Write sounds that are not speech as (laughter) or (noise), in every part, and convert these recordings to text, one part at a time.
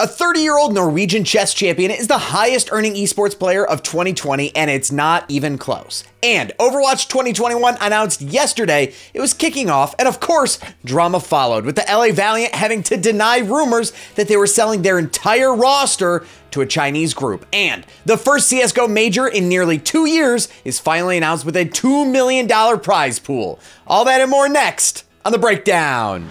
A 30 year old Norwegian chess champion is the highest earning esports player of 2020, and it's not even close. And Overwatch 2021 announced yesterday it was kicking off, and of course, drama followed, with the LA Valiant having to deny rumors that they were selling their entire roster to a Chinese group. And the first CSGO major in nearly two years is finally announced with a $2 million prize pool. All that and more next on The Breakdown.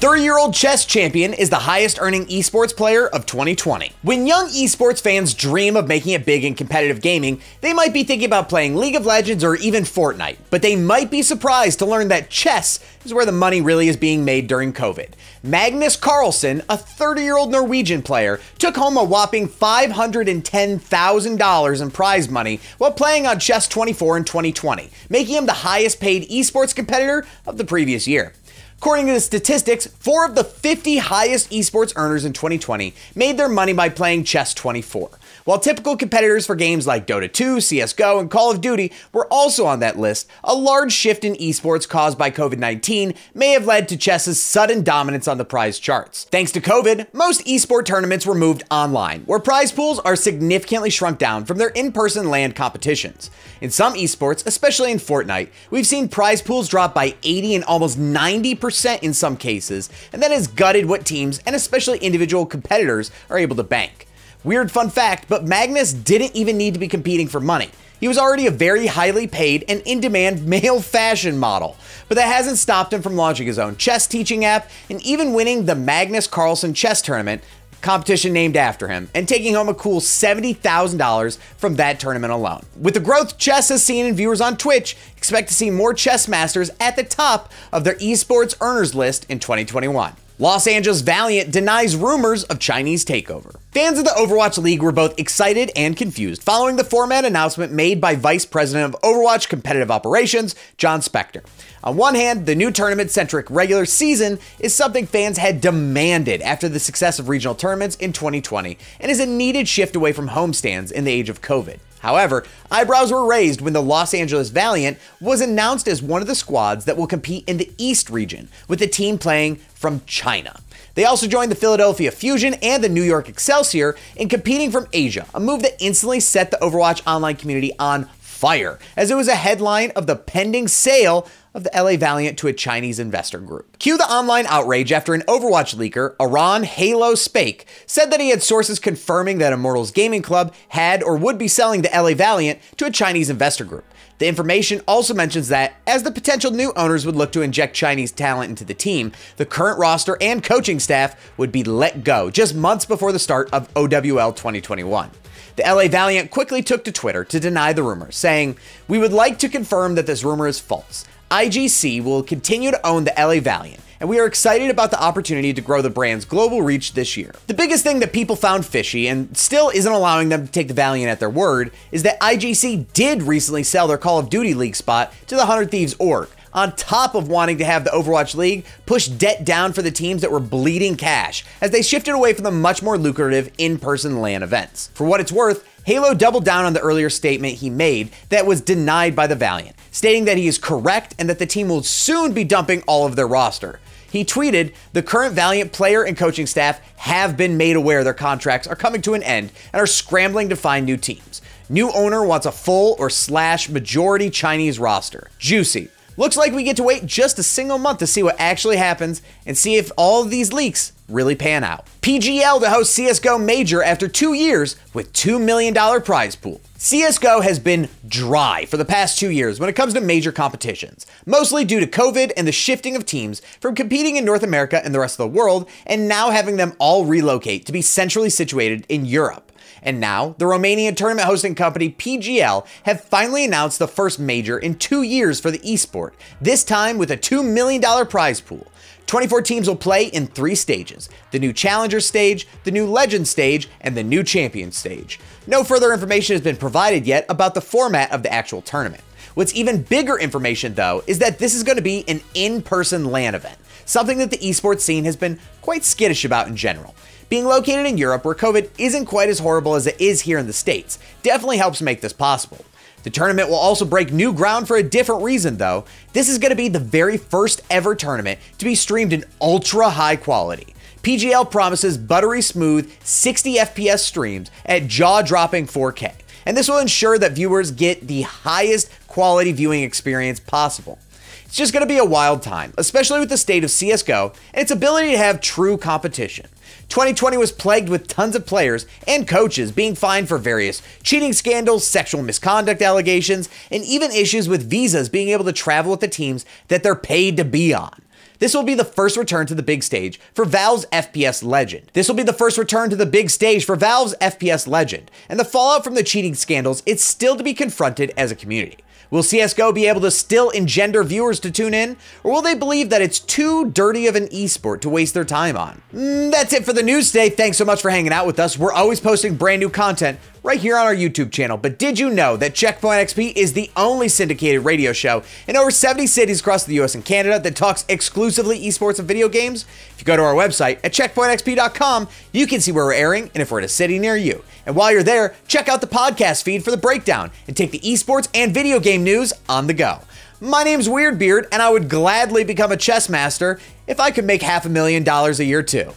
30 year old chess champion is the highest earning esports player of 2020. When young esports fans dream of making it big in competitive gaming, they might be thinking about playing League of Legends or even Fortnite, but they might be surprised to learn that chess is where the money really is being made during COVID. Magnus Carlsen, a 30 year old Norwegian player, took home a whopping $510,000 in prize money while playing on Chess 24 in 2020, making him the highest paid esports competitor of the previous year. According to the statistics, four of the 50 highest esports earners in 2020 made their money by playing Chess 24. While typical competitors for games like Dota 2, CSGO, and Call of Duty were also on that list, a large shift in esports caused by COVID 19 may have led to chess's sudden dominance on the prize charts. Thanks to COVID, most esports tournaments were moved online, where prize pools are significantly shrunk down from their in person land competitions. In some esports, especially in Fortnite, we've seen prize pools drop by 80 and almost 90% in some cases, and that has gutted what teams and especially individual competitors are able to bank. Weird fun fact, but Magnus didn't even need to be competing for money. He was already a very highly paid and in demand (laughs) male fashion model, but that hasn't stopped him from launching his own chess teaching app and even winning the Magnus Carlsen Chess Tournament, competition named after him, and taking home a cool $70,000 from that tournament alone. With the growth chess has seen in viewers on Twitch, expect to see more chess masters at the top of their esports earners list in 2021. Los Angeles Valiant denies rumors of Chinese takeover. Fans of the Overwatch League were both excited and confused following the format announcement made by Vice President of Overwatch Competitive Operations, John Spector. On one hand, the new tournament centric regular season is something fans had demanded after the success of regional tournaments in 2020 and is a needed shift away from homestands in the age of COVID. However, eyebrows were raised when the Los Angeles Valiant was announced as one of the squads that will compete in the East region, with the team playing from China. They also joined the Philadelphia Fusion and the New York Excelsior in competing from Asia, a move that instantly set the Overwatch Online community on fire, as it was a headline of the pending sale of the LA Valiant to a Chinese investor group. Cue the online outrage after an Overwatch leaker, Iran Halo Spake, said that he had sources confirming that Immortals Gaming Club had or would be selling the LA Valiant to a Chinese investor group. The information also mentions that, as the potential new owners would look to inject Chinese talent into the team, the current roster and coaching staff would be let go just months before the start of OWL 2021. The LA Valiant quickly took to Twitter to deny the rumor, saying, We would like to confirm that this rumor is false. IGC will continue to own the LA Valiant and we are excited about the opportunity to grow the brand's global reach this year. The biggest thing that people found fishy and still isn't allowing them to take the Valiant at their word is that IGC did recently sell their Call of Duty League spot to the 100 Thieves org, on top of wanting to have the Overwatch League push debt down for the teams that were bleeding cash as they shifted away from the much more lucrative in person LAN events. For what it's worth, Halo doubled down on the earlier statement he made that was denied by the Valiant, stating that he is correct and that the team will soon be dumping all of their roster. He tweeted, The current Valiant player and coaching staff have been made aware their contracts are coming to an end and are scrambling to find new teams. New owner wants a full or slash majority Chinese roster. Juicy. Looks like we get to wait just a single month to see what actually happens and see if all of these leaks really pan out. PGL to host CSGO Major after two years with $2 million prize pool. CSGO has been dry for the past two years when it comes to major competitions, mostly due to COVID and the shifting of teams from competing in North America and the rest of the world, and now having them all relocate to be centrally situated in Europe. And now, the Romanian tournament hosting company PGL have finally announced the first major in two years for the esport, this time with a $2 million prize pool. 24 teams will play in three stages the new Challenger stage, the new Legend stage, and the new Champion stage. No further information has been provided yet about the format of the actual tournament. What's even bigger information, though, is that this is going to be an in person LAN event, something that the esports scene has been quite skittish about in general. Being located in Europe, where COVID isn't quite as horrible as it is here in the States, definitely helps make this possible. The tournament will also break new ground for a different reason, though. This is going to be the very first ever tournament to be streamed in ultra high quality. PGL promises buttery smooth 60 FPS streams at jaw dropping 4K, and this will ensure that viewers get the highest quality viewing experience possible. It's just going to be a wild time, especially with the state of CSGO and its ability to have true competition. 2020 was plagued with tons of players and coaches being fined for various cheating scandals, sexual misconduct allegations, and even issues with visas being able to travel with the teams that they're paid to be on. This will be the first return to the big stage for Valve's FPS legend. This will be the first return to the big stage for Valve's FPS legend, and the fallout from the cheating scandals is still to be confronted as a community. Will CSGO be able to still engender viewers to tune in? Or will they believe that it's too dirty of an esport to waste their time on? Mm, that's it it for the news today. Thanks so much for hanging out with us. We're always posting brand new content right here on our YouTube channel. But did you know that Checkpoint XP is the only syndicated radio show in over 70 cities across the US and Canada that talks exclusively esports and video games? If you go to our website at checkpointxp.com, you can see where we're airing and if we're in a city near you. And while you're there, check out the podcast feed for the breakdown and take the esports and video game news on the go. My name's Weirdbeard, and I would gladly become a chess master if I could make half a million dollars a year too.